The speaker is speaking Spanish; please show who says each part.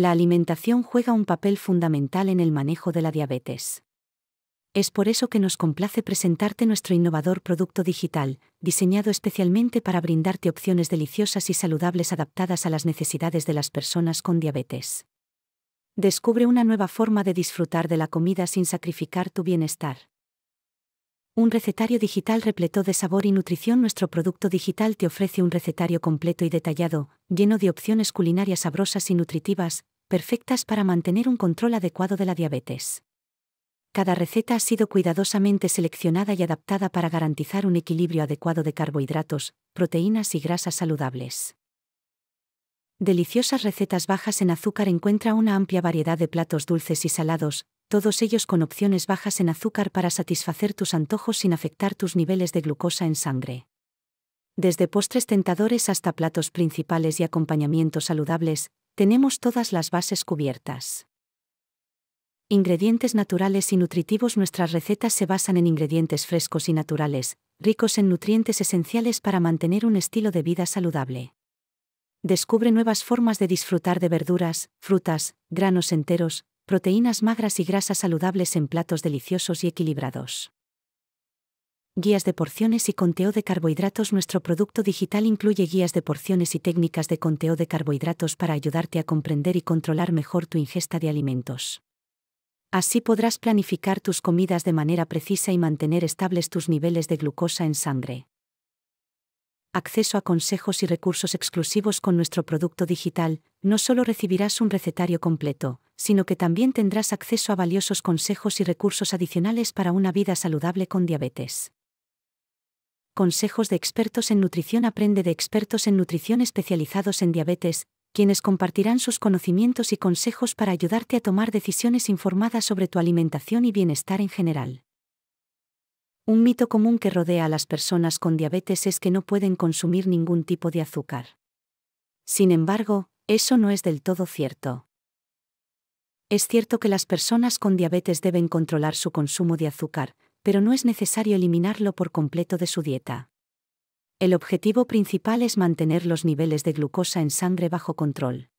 Speaker 1: la alimentación juega un papel fundamental en el manejo de la diabetes. Es por eso que nos complace presentarte nuestro innovador producto digital, diseñado especialmente para brindarte opciones deliciosas y saludables adaptadas a las necesidades de las personas con diabetes. Descubre una nueva forma de disfrutar de la comida sin sacrificar tu bienestar. Un recetario digital repleto de sabor y nutrición. Nuestro producto digital te ofrece un recetario completo y detallado, lleno de opciones culinarias sabrosas y nutritivas, perfectas para mantener un control adecuado de la diabetes. Cada receta ha sido cuidadosamente seleccionada y adaptada para garantizar un equilibrio adecuado de carbohidratos, proteínas y grasas saludables. Deliciosas recetas bajas en azúcar encuentra una amplia variedad de platos dulces y salados, todos ellos con opciones bajas en azúcar para satisfacer tus antojos sin afectar tus niveles de glucosa en sangre. Desde postres tentadores hasta platos principales y acompañamientos saludables, tenemos todas las bases cubiertas. Ingredientes naturales y nutritivos Nuestras recetas se basan en ingredientes frescos y naturales, ricos en nutrientes esenciales para mantener un estilo de vida saludable. Descubre nuevas formas de disfrutar de verduras, frutas, granos enteros, proteínas magras y grasas saludables en platos deliciosos y equilibrados. Guías de porciones y conteo de carbohidratos Nuestro producto digital incluye guías de porciones y técnicas de conteo de carbohidratos para ayudarte a comprender y controlar mejor tu ingesta de alimentos. Así podrás planificar tus comidas de manera precisa y mantener estables tus niveles de glucosa en sangre acceso a consejos y recursos exclusivos con nuestro producto digital, no solo recibirás un recetario completo, sino que también tendrás acceso a valiosos consejos y recursos adicionales para una vida saludable con diabetes. Consejos de expertos en nutrición Aprende de expertos en nutrición especializados en diabetes, quienes compartirán sus conocimientos y consejos para ayudarte a tomar decisiones informadas sobre tu alimentación y bienestar en general. Un mito común que rodea a las personas con diabetes es que no pueden consumir ningún tipo de azúcar. Sin embargo, eso no es del todo cierto. Es cierto que las personas con diabetes deben controlar su consumo de azúcar, pero no es necesario eliminarlo por completo de su dieta. El objetivo principal es mantener los niveles de glucosa en sangre bajo control.